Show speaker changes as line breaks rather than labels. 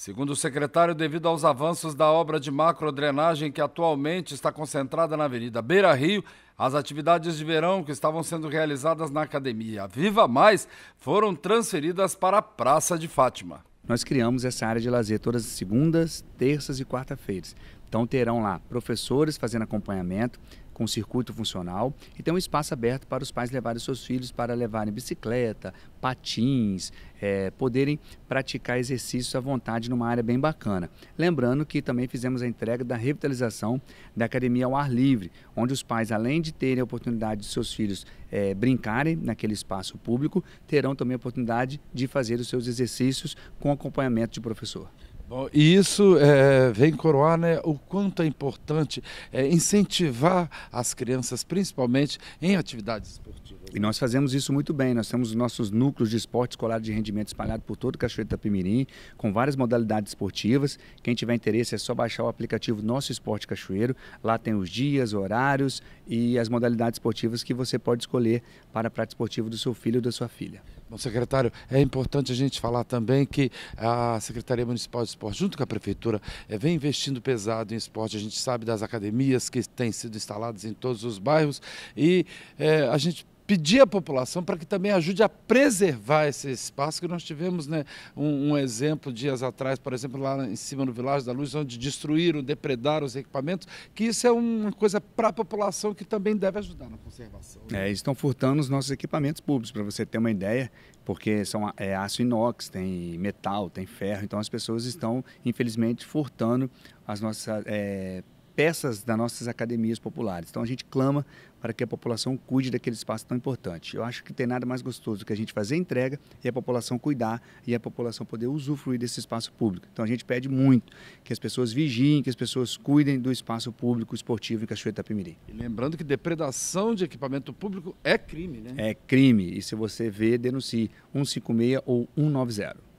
Segundo o secretário, devido aos avanços da obra de macrodrenagem que atualmente está concentrada na Avenida Beira Rio, as atividades de verão que estavam sendo realizadas na academia Viva Mais foram transferidas para a Praça de Fátima.
Nós criamos essa área de lazer todas as segundas, terças e quarta-feiras. Então terão lá professores fazendo acompanhamento, com circuito funcional e tem um espaço aberto para os pais levarem seus filhos para levarem bicicleta, patins, é, poderem praticar exercícios à vontade numa área bem bacana. Lembrando que também fizemos a entrega da revitalização da academia ao ar livre, onde os pais, além de terem a oportunidade de seus filhos é, brincarem naquele espaço público, terão também a oportunidade de fazer os seus exercícios com acompanhamento de professor. Bom, e isso é, vem coroar né, o quanto é importante é, incentivar as crianças, principalmente em atividades esportivas. E nós fazemos isso muito bem. Nós temos nossos núcleos de esporte escolar de rendimento espalhado por todo o Cachoeiro Tapimirim, com várias modalidades esportivas. Quem tiver interesse é só baixar o aplicativo Nosso Esporte Cachoeiro. Lá tem os dias, horários e as modalidades esportivas que você pode escolher para a prática esportiva do seu filho ou da sua filha. Bom, secretário, é importante a gente falar também que a Secretaria
Municipal de Esporte, junto com a Prefeitura, eh, vem investindo pesado em esporte. A gente sabe das academias que têm sido instaladas em todos os bairros e é, a gente pedir à população para que também ajude a preservar esse espaço que nós tivemos né, um, um, exemplo dias atrás, por exemplo, lá em cima no Vilagem da Luz, onde destruíram, depredaram os equipamentos, que isso é uma coisa para a população que também deve ajudar na conservação.
Né? É, estão furtando os nossos equipamentos públicos, para você ter uma ideia, porque são é, aço inox, tem metal, tem ferro, então as pessoas estão, infelizmente, furtando as nossas... É, peças das nossas academias populares. Então a gente clama para que a população cuide daquele espaço tão importante. Eu acho que tem nada mais gostoso do que a gente fazer entrega e a população cuidar e a população poder usufruir desse espaço público. Então a gente pede muito que as pessoas vigiem, que as pessoas cuidem do espaço público esportivo em Cachoeira Itapemirim. E lembrando que depredação de equipamento público é crime, né? É crime. E se você vê, denuncie 156 ou 190.